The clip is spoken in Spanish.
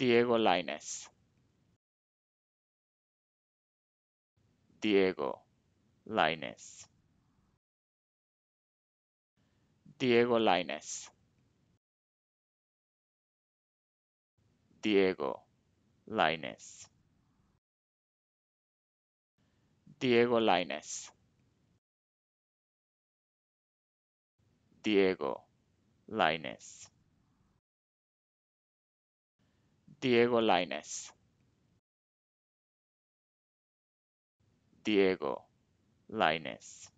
Diego Lainez. Diego Lainez. Diego Lainez. Diego Lainez. Diego Lainez. Diego Lainez. Diego Lainez. Diego Lainez.